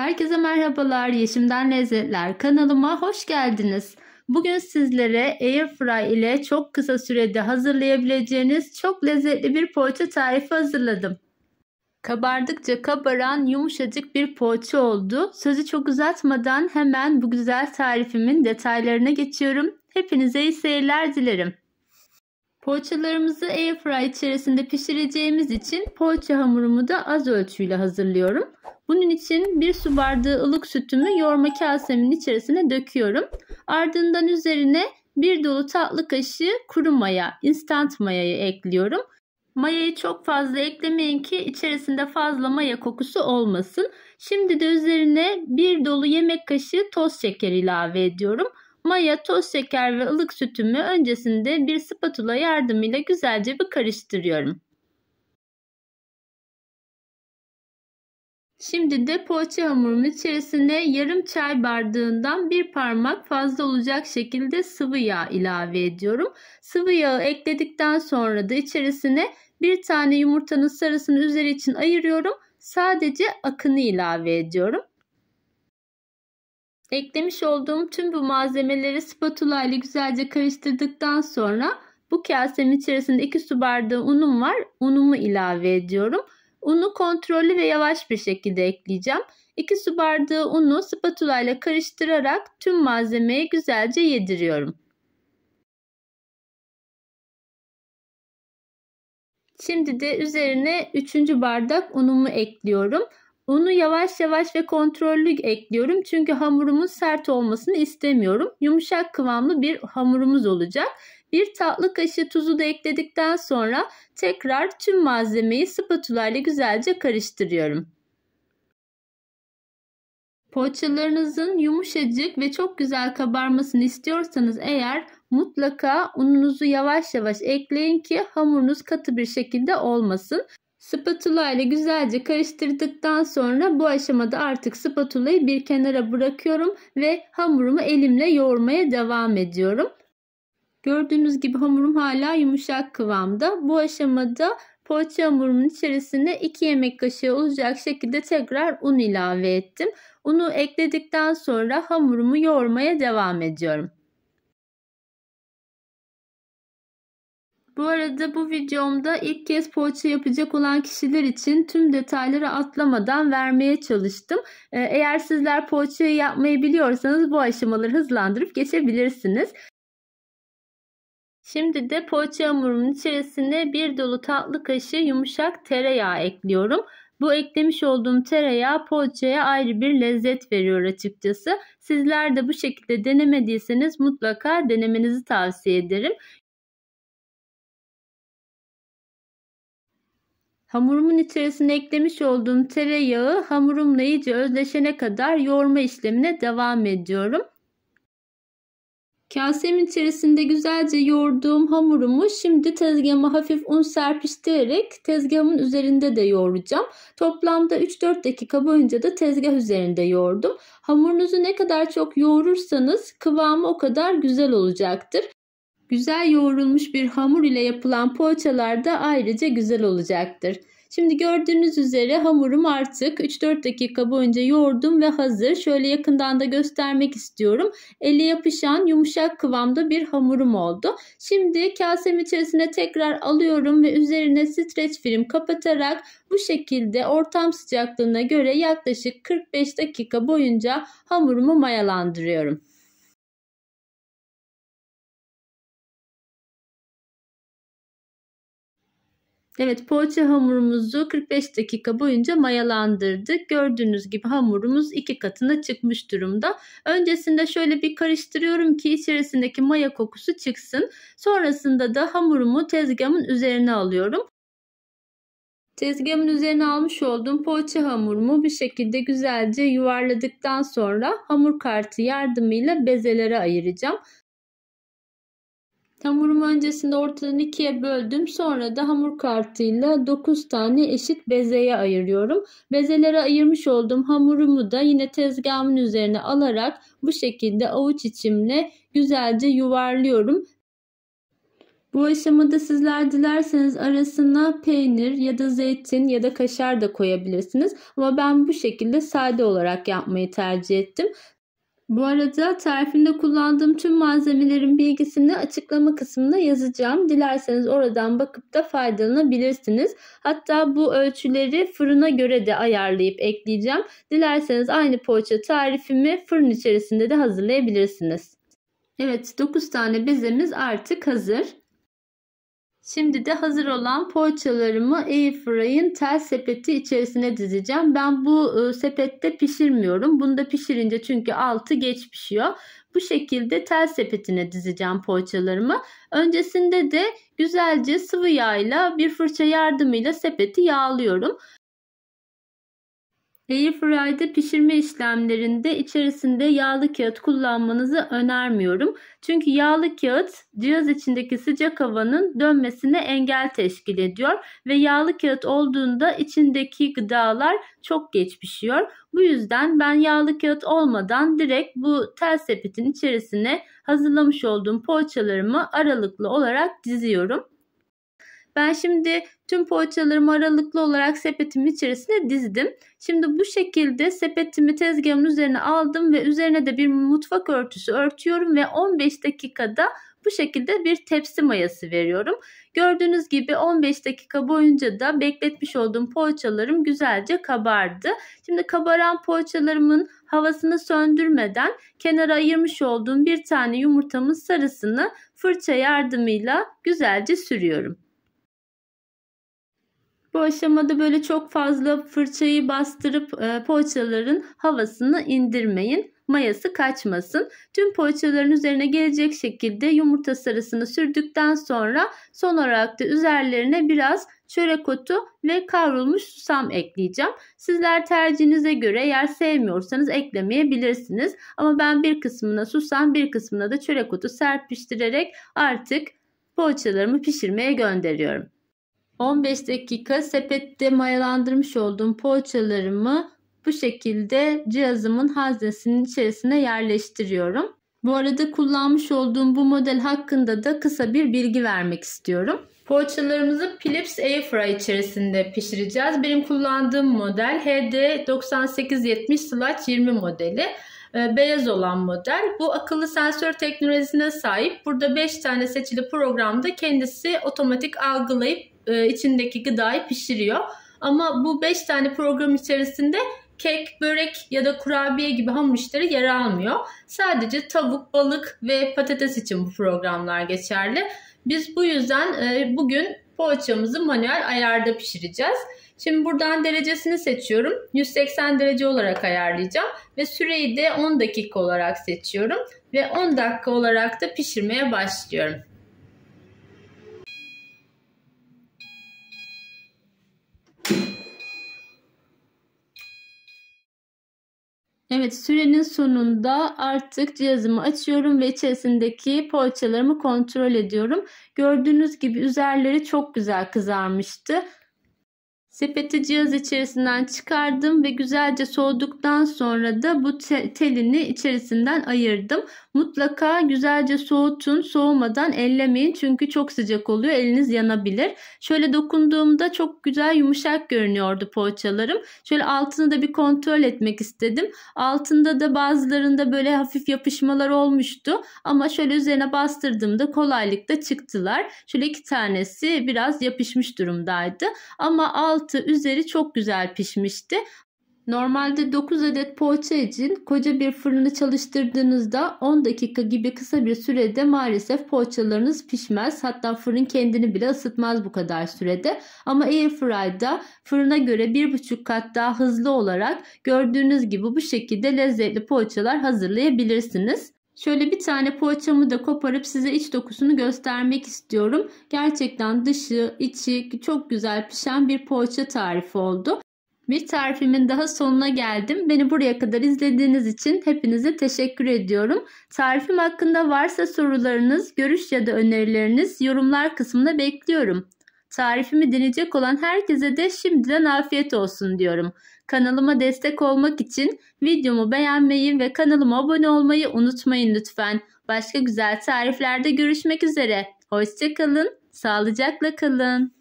Herkese merhabalar. Yeşimden Lezzetler kanalıma hoş geldiniz. Bugün sizlere Airfry ile çok kısa sürede hazırlayabileceğiniz çok lezzetli bir poğaça tarifi hazırladım. Kabardıkça kabaran yumuşacık bir poğaça oldu. Sözü çok uzatmadan hemen bu güzel tarifimin detaylarına geçiyorum. Hepinize iyi seyirler dilerim. Poğaçalarımızı airfryer içerisinde pişireceğimiz için poğaça hamurumu da az ölçüyle hazırlıyorum. Bunun için bir su bardağı ılık sütümü yoğurma kasemin içerisine döküyorum. Ardından üzerine bir dolu tatlı kaşığı kuru maya, instant mayayı ekliyorum. Mayayı çok fazla eklemeyin ki içerisinde fazla maya kokusu olmasın. Şimdi de üzerine bir dolu yemek kaşığı toz şeker ilave ediyorum. Maya toz şeker ve ılık sütümü öncesinde bir spatula yardımıyla güzelce bir karıştırıyorum. Şimdi de poğaça hamurumun içerisine yarım çay bardağından bir parmak fazla olacak şekilde sıvı yağ ilave ediyorum. Sıvı yağı ekledikten sonra da içerisine bir tane yumurtanın sarısını üzeri için ayırıyorum. Sadece akını ilave ediyorum. Eklemiş olduğum tüm bu malzemeleri spatula ile güzelce karıştırdıktan sonra bu kasemin içerisinde 2 su bardağı unum var. Unumu ilave ediyorum. Unu kontrollü ve yavaş bir şekilde ekleyeceğim. 2 su bardağı unu spatula ile karıştırarak tüm malzemeyi güzelce yediriyorum. Şimdi de üzerine 3. bardak unumu ekliyorum. Unu yavaş yavaş ve kontrollü ekliyorum çünkü hamurumun sert olmasını istemiyorum. Yumuşak kıvamlı bir hamurumuz olacak. Bir tatlı kaşığı tuzu da ekledikten sonra tekrar tüm malzemeyi spatula ile güzelce karıştırıyorum. Poğaçalarınızın yumuşacık ve çok güzel kabarmasını istiyorsanız eğer mutlaka ununuzu yavaş yavaş ekleyin ki hamurunuz katı bir şekilde olmasın. Spatula ile güzelce karıştırdıktan sonra bu aşamada artık spatulayı bir kenara bırakıyorum ve hamurumu elimle yoğurmaya devam ediyorum. Gördüğünüz gibi hamurum hala yumuşak kıvamda. Bu aşamada poğaça hamurumun içerisine 2 yemek kaşığı olacak şekilde tekrar un ilave ettim. Unu ekledikten sonra hamurumu yoğurmaya devam ediyorum. Bu arada bu videomda ilk kez poğaça yapacak olan kişiler için tüm detayları atlamadan vermeye çalıştım. Ee, eğer sizler poğaçayı yapmayı biliyorsanız bu aşamaları hızlandırıp geçebilirsiniz. Şimdi de poğaça hamurumun içerisine bir dolu tatlı kaşığı yumuşak tereyağı ekliyorum. Bu eklemiş olduğum tereyağı poğaçaya ayrı bir lezzet veriyor açıkçası. Sizler de bu şekilde denemediyseniz mutlaka denemenizi tavsiye ederim. Hamurumun içerisine eklemiş olduğum tereyağı hamurumla iyice özleşene kadar yoğurma işlemine devam ediyorum. Kasemin içerisinde güzelce yoğurduğum hamurumu şimdi tezgahıma hafif un serpiştirerek tezgahımın üzerinde de yoğuracağım. Toplamda 3-4 dakika boyunca da tezgah üzerinde yoğurdum. Hamurunuzu ne kadar çok yoğurursanız kıvamı o kadar güzel olacaktır. Güzel yoğrulmuş bir hamur ile yapılan poğaçalar da ayrıca güzel olacaktır. Şimdi gördüğünüz üzere hamurum artık 3-4 dakika boyunca yoğurdum ve hazır. Şöyle yakından da göstermek istiyorum. Ele yapışan yumuşak kıvamda bir hamurum oldu. Şimdi kasem içerisine tekrar alıyorum ve üzerine streç film kapatarak bu şekilde ortam sıcaklığına göre yaklaşık 45 dakika boyunca hamurumu mayalandırıyorum. Evet poğaça hamurumuzu 45 dakika boyunca mayalandırdık. Gördüğünüz gibi hamurumuz iki katına çıkmış durumda. Öncesinde şöyle bir karıştırıyorum ki içerisindeki maya kokusu çıksın. Sonrasında da hamurumu tezgahımın üzerine alıyorum. Tezgahımın üzerine almış olduğum poğaça hamurumu bir şekilde güzelce yuvarladıktan sonra hamur kartı yardımıyla bezelere ayıracağım. Hamurumu öncesinde ortadan ikiye böldüm. Sonra da hamur kartıyla 9 tane eşit bezeye ayırıyorum. Bezelere ayırmış olduğum hamurumu da yine tezgahımın üzerine alarak bu şekilde avuç içimle güzelce yuvarlıyorum. Bu aşamada sizler dilerseniz arasına peynir ya da zeytin ya da kaşar da koyabilirsiniz. Ama ben bu şekilde sade olarak yapmayı tercih ettim. Bu arada tarifinde kullandığım tüm malzemelerin bilgisini açıklama kısmına yazacağım. Dilerseniz oradan bakıp da faydalanabilirsiniz. Hatta bu ölçüleri fırına göre de ayarlayıp ekleyeceğim. Dilerseniz aynı poğaça tarifimi fırın içerisinde de hazırlayabilirsiniz. Evet 9 tane bezemiz artık hazır. Şimdi de hazır olan poğaçalarımı airfryer'ın tel sepeti içerisine dizeceğim. Ben bu e, sepette pişirmiyorum. Bunu da pişirince çünkü altı geç pişiyor. Bu şekilde tel sepetine dizeceğim poğaçalarımı. Öncesinde de güzelce sıvı yağ ile bir fırça yardımıyla sepeti yağlıyorum. Airfryer'de pişirme işlemlerinde içerisinde yağlı kağıt kullanmanızı önermiyorum. Çünkü yağlı kağıt cihaz içindeki sıcak havanın dönmesine engel teşkil ediyor ve yağlı kağıt olduğunda içindeki gıdalar çok geç pişiyor. Bu yüzden ben yağlı kağıt olmadan direkt bu tel sepetin içerisine hazırlamış olduğum poğaçalarımı aralıklı olarak diziyorum. Ben şimdi Tüm poğaçalarımı aralıklı olarak sepetimin içerisine dizdim. Şimdi bu şekilde sepetimi tezgahın üzerine aldım ve üzerine de bir mutfak örtüsü örtüyorum ve 15 dakikada bu şekilde bir tepsi mayası veriyorum. Gördüğünüz gibi 15 dakika boyunca da bekletmiş olduğum poğaçalarım güzelce kabardı. Şimdi kabaran poğaçalarımın havasını söndürmeden kenara ayırmış olduğum bir tane yumurtamın sarısını fırça yardımıyla güzelce sürüyorum. Bu aşamada böyle çok fazla fırçayı bastırıp e, poğaçaların havasını indirmeyin. Mayası kaçmasın. Tüm poğaçaların üzerine gelecek şekilde yumurta sarısını sürdükten sonra son olarak da üzerlerine biraz çörek otu ve kavrulmuş susam ekleyeceğim. Sizler tercihinize göre eğer sevmiyorsanız eklemeyebilirsiniz. Ama ben bir kısmına susam bir kısmına da çörek otu serpiştirerek artık poğaçalarımı pişirmeye gönderiyorum. 15 dakika sepette mayalandırmış olduğum poğaçalarımı bu şekilde cihazımın haznesinin içerisine yerleştiriyorum. Bu arada kullanmış olduğum bu model hakkında da kısa bir bilgi vermek istiyorum. Poğaçalarımızı Philips Airfryer içerisinde pişireceğiz. Benim kullandığım model HD 9870-20 modeli. Ee, beyaz olan model. Bu akıllı sensör teknolojisine sahip. Burada 5 tane seçili programda kendisi otomatik algılayıp e, içindeki gıdayı pişiriyor. Ama bu 5 tane program içerisinde kek, börek ya da kurabiye gibi hamur işleri yer almıyor. Sadece tavuk, balık ve patates için bu programlar geçerli. Biz bu yüzden e, bugün poğaçamızı manuel ayarda pişireceğiz. Şimdi buradan derecesini seçiyorum. 180 derece olarak ayarlayacağım ve süreyi de 10 dakika olarak seçiyorum ve 10 dakika olarak da pişirmeye başlıyorum. Evet sürenin sonunda artık cihazımı açıyorum ve içerisindeki poğaçalarımı kontrol ediyorum. Gördüğünüz gibi üzerleri çok güzel kızarmıştı. Sepeti cihaz içerisinden çıkardım ve güzelce soğuduktan sonra da bu te telini içerisinden ayırdım. Mutlaka güzelce soğutun, soğumadan ellemeyin çünkü çok sıcak oluyor, eliniz yanabilir. Şöyle dokunduğumda çok güzel yumuşak görünüyordu poğaçalarım. Şöyle altını da bir kontrol etmek istedim. Altında da bazılarında böyle hafif yapışmalar olmuştu ama şöyle üzerine bastırdığımda kolaylıkla çıktılar. Şöyle iki tanesi biraz yapışmış durumdaydı ama alt altı üzeri çok güzel pişmişti. Normalde 9 adet poğaça için koca bir fırını çalıştırdığınızda 10 dakika gibi kısa bir sürede maalesef poğaçalarınız pişmez. Hatta fırın kendini bile ısıtmaz bu kadar sürede. Ama Airfryer'da fırına göre 1,5 kat daha hızlı olarak gördüğünüz gibi bu şekilde lezzetli poğaçalar hazırlayabilirsiniz. Şöyle bir tane poğaçamı da koparıp size iç dokusunu göstermek istiyorum. Gerçekten dışı, içi çok güzel pişen bir poğaça tarifi oldu. Bir tarifimin daha sonuna geldim. Beni buraya kadar izlediğiniz için hepinize teşekkür ediyorum. Tarifim hakkında varsa sorularınız, görüş ya da önerileriniz yorumlar kısmında bekliyorum. Tarifimi deneyecek olan herkese de şimdiden afiyet olsun diyorum. Kanalıma destek olmak için videomu beğenmeyi ve kanalıma abone olmayı unutmayın lütfen. Başka güzel tariflerde görüşmek üzere. Hoşçakalın, sağlıcakla kalın.